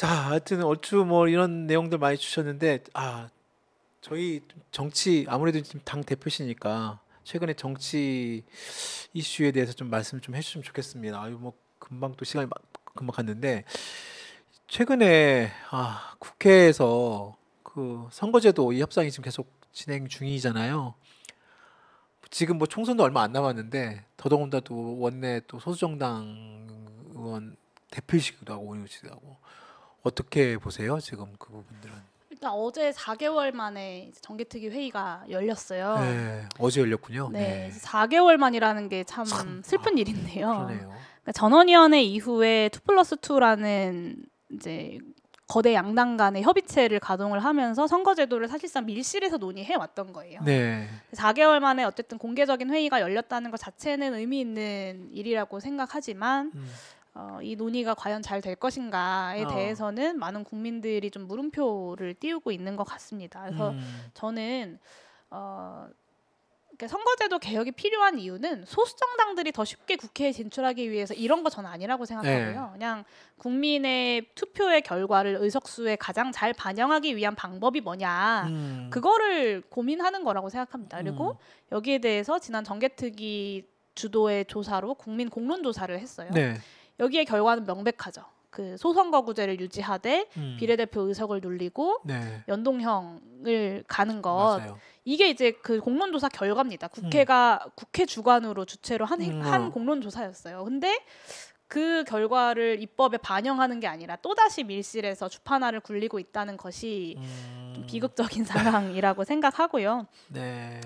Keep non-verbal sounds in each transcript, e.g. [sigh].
자, 하여튼 얼추 뭐 이런 내용들 많이 주셨는데 아 저희 정치 아무래도 지금 당 대표시니까 최근에 정치 이슈에 대해서 좀 말씀 좀 해주시면 좋겠습니다. 아유 뭐 금방 또 시간이 금방 갔는데 최근에 아 국회에서 그 선거제도 이 협상이 지금 계속 진행 중이잖아요. 지금 뭐 총선도 얼마 안 남았는데 더더군다나 또 원내 또 소수정당 의원 대표시기도 이 하고 의원이시기도 하고 어떻게 보세요 지금 그 부분들은? 일단 어제 4개월 만에 정개특위 회의가 열렸어요. 네, 어제 열렸군요. 네, 네. 4개월 만이라는 게 참 슬픈 아, 일인데요. 그러네요. 그러니까 전원위원회 이후에 2 플러스 2라는 이제 거대 양당 간의 협의체를 가동을 하면서 선거제도를 사실상 밀실에서 논의해 왔던 거예요. 네. 4개월 만에 어쨌든 공개적인 회의가 열렸다는 것 자체는 의미 있는 일이라고 생각하지만 음. 어, 이 논의가 과연 잘 될 것인가에 어. 대해서는 많은 국민들이 좀 물음표를 띄우고 있는 것 같습니다. 그래서 음. 저는 어, 그러니까 선거제도 개혁이 필요한 이유는 소수 정당들이 더 쉽게 국회에 진출하기 위해서 이런 거 저는 아니라고 생각하고요. 네. 그냥 국민의 투표의 결과를 의석수에 가장 잘 반영하기 위한 방법이 뭐냐 음. 그거를 고민하는 거라고 생각합니다. 그리고 음. 여기에 대해서 지난 정개특위 주도의 조사로 국민 공론 조사를 했어요. 네. 여기에 결과는 명백하죠. 그 소선거구제를 유지하되 음. 비례대표 의석을 눌리고 네. 연동형을 가는 것 맞아요. 이게 이제 그 공론조사 결과입니다. 국회가 음. 국회 주관으로 주체로 한, 음. 한 어. 공론조사였어요. 근데 그 결과를 입법에 반영하는 게 아니라 또다시 밀실에서 주판화를 굴리고 있다는 것이 음. 좀 비극적인 [laughs] 상황이라고 생각하고요. 네.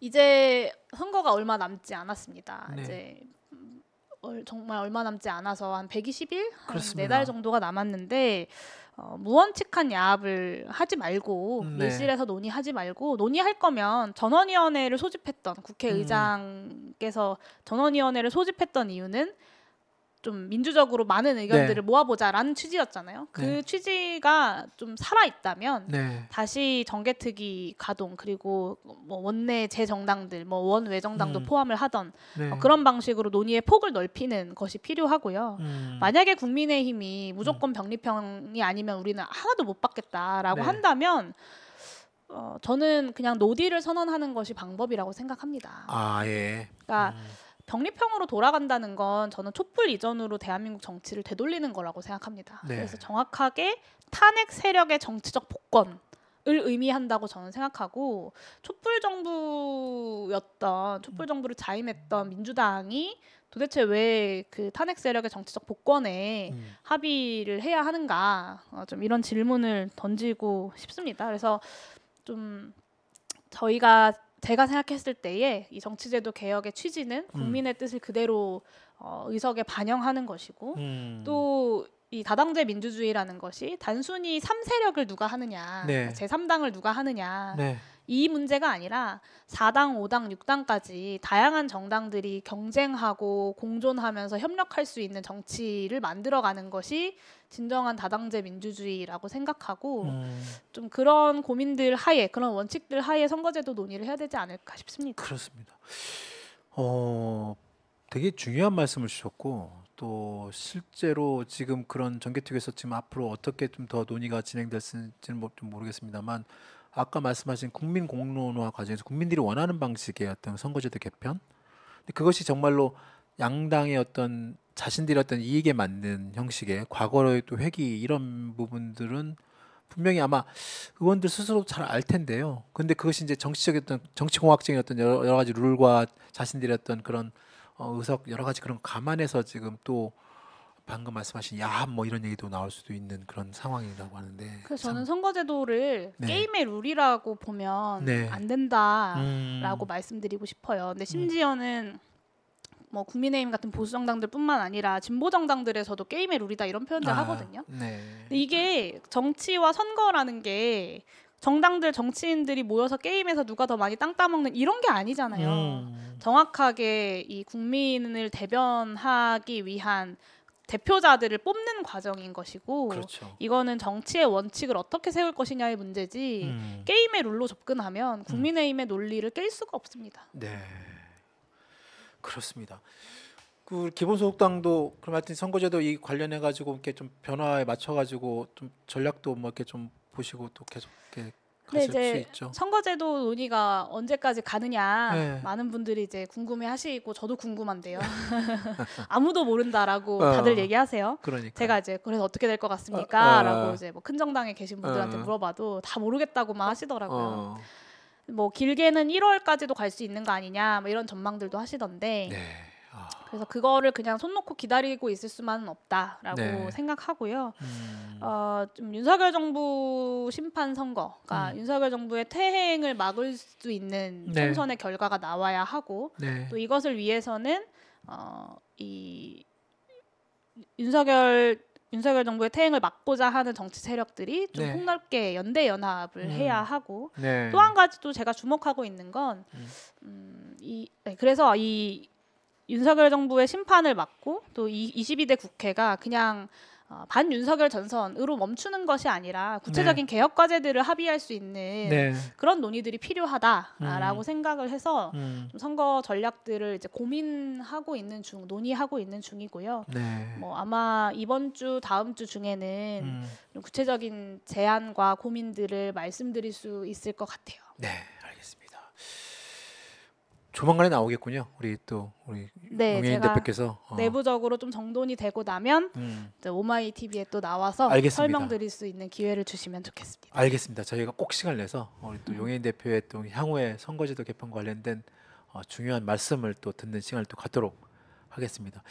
이제 선거가 얼마 남지 않았습니다. 네. 이제 정말 얼마 남지 않아서 한 120일, 한네달 정도가 남았는데 어, 무원칙한 야합을 하지 말고 음, 네. 밀실에서 논의하지 말고 논의할 거면 전원위원회를 소집했던 국회의장께서 전원위원회를 소집했던 이유는 좀 민주적으로 많은 의견들을 네. 모아보자라는 취지였잖아요. 그 네. 취지가 좀 살아 있다면 네. 다시 정개특위 가동 그리고 뭐 원내 재정당들 뭐 원외 정당도 음. 포함을 하던 어, 그런 방식으로 논의의 폭을 넓히는 것이 필요하고요. 음. 만약에 국민의힘이 무조건 음. 병리평이 아니면 우리는 하나도 못 받겠다라고 네. 한다면. 어, 저는 그냥 노디를 선언하는 것이 방법이라고 생각합니다. 아 예. 그러니까 음. 병립형으로 돌아간다는 건 저는 촛불 이전으로 대한민국 정치를 되돌리는 거라고 생각합니다. 네. 그래서 정확하게 탄핵 세력의 정치적 복권 을 의미한다고 저는 생각하고 촛불 정부였던 촛불 정부를 자임했던 민주당이 도대체 왜 그 탄핵 세력의 정치적 복권에 음. 합의를 해야 하는가 어, 좀 이런 질문을 던지고 싶습니다. 그래서 좀 저희가 제가 생각했을 때에 이 정치제도 개혁의 취지는 음. 국민의 음. 뜻을 그대로 어, 의석에 반영하는 것이고 음. 또이 다당제 민주주의라는 것이 단순히 3세력을 누가 하느냐, 네. 그러니까 제3당을 누가 하느냐, 네. 이 문제가 아니라 4당, 5당, 6당까지 다양한 정당들이 경쟁하고 공존하면서 협력할 수 있는 정치를 만들어가는 것이 진정한 다당제 민주주의라고 생각하고 음. 좀 그런 고민들 하에 그런 원칙들 하에 선거제도 논의를 해야 되지 않을까 싶습니다. 그렇습니다. 어, 되게 중요한 말씀을 주셨고 또 실제로 지금 그런 전개특위에서 지금 앞으로 어떻게 좀 더 논의가 진행될지는 뭐 모르겠습니다만 아까 말씀하신 국민 공론화 과정에서 국민들이 원하는 방식의 어떤 선거제도 개편 그것이 정말로 양당의 어떤 자신들의 어떤 이익에 맞는 형식의 과거의 또 회기 이런 부분들은 분명히 아마 의원들 스스로 잘 알 텐데요. 근데 그것이 이제 정치적 어떤 정치공학적인 어떤 여러, 가지 룰과 자신들의 어떤 그런 어, 의석 여러 가지 그런 감안해서 지금 또 방금 말씀하신 야 뭐 이런 얘기도 나올 수도 있는 그런 상황이라고 하는데 그래서 저는 선거제도를 네. 게임의 룰이라고 보면 네. 안 음. 된다라고 음. 말씀드리고 싶어요. 근데 네. 심지어는 뭐 국민의힘 같은 보수 정당들뿐만 아니라 진보 정당들에서도 게임의 룰이다 이런 표현들 아, 하거든요. 네. 근데 이게 정치와 선거라는 게 정당들 정치인들이 모여서 게임에서 누가 더 많이 땅 따먹는 이런 게 아니잖아요. 음. 정확하게 이 국민을 대변하기 위한 대표자들을 뽑는 과정인 것이고 그렇죠. 이거는 정치의 원칙을 어떻게 세울 것이냐의 문제지 음. 게임의 룰로 접근하면 음. 국민의힘의 논리를 깰 수가 없습니다. 네, 그렇습니다. 그 기본소득당도 그럼 하여튼 선거제도 이 관련해 가지고 이렇게 좀 변화에 맞춰 가지고 좀 전략도 뭐 이렇게 좀 보시고 또 계속 이렇게 근데 이제 선거제도 논의가 언제까지 가느냐 네. 많은 분들이 이제 궁금해하시고 저도 궁금한데요. [laughs] 아무도 모른다라고 어, 다들 얘기하세요. 그러니까. 제가 이제 그래서 어떻게 될것 어, 같습니까?라고 어, 어. 이제 뭐 큰 정당에 계신 분들한테 어. 물어봐도 다 모르겠다고만 어. 하시더라고요. 뭐 길게는 1월까지도 갈 수 있는 거 아니냐 뭐 이런 전망들도 하시던데. 네. 그래서 그거를 그냥 손 놓고 기다리고 있을 수만은 없다라고 네. 생각하고요. 음. 어, 좀 윤석열 정부 심판 선거, 가러니까 음. 윤석열 정부의 퇴행을 막을 수 있는 네. 총선의 결과가 나와야 하고 네. 또 이것을 위해서는 어, 이 윤석열 윤석열 정부의 태행을 막고자 하는 정치 세력들이 좀 네. 폭넓게 연대 연합을 음. 해야 하고 네. 또한 가지 또 제가 주목하고 있는 건 음, 음 이 네, 그래서 이 윤석열 정부의 심판을 막고 또 이, 22대 국회가 그냥 어, 반윤석열 전선으로 멈추는 것이 아니라 구체적인 네. 개혁 과제들을 합의할 수 있는 네. 그런 논의들이 필요하다라고 음. 생각을 해서 음. 선거 전략들을 이제 고민하고 있는 중 논의하고 있는 중이고요. 네. 뭐 아마 이번 주 다음 주 중에는 음. 구체적인 제안과 고민들을 말씀드릴 수 있을 것 같아요. 네. 조만간에 나오겠군요. 우리 또 우리 네, 용혜인 대표께서 어. 내부적으로 좀 정돈이 되고 나면 음. 오마이 TV에 또 나와서 알겠습니다. 설명드릴 수 있는 기회를 주시면 좋겠습니다. 알겠습니다. 저희가 꼭 시간 을 내서 우리 또 음. 용혜인 대표의 또 향후에 선거제도 개편 관련된 어, 중요한 말씀을 또 듣는 시간을 또 갖도록 하겠습니다.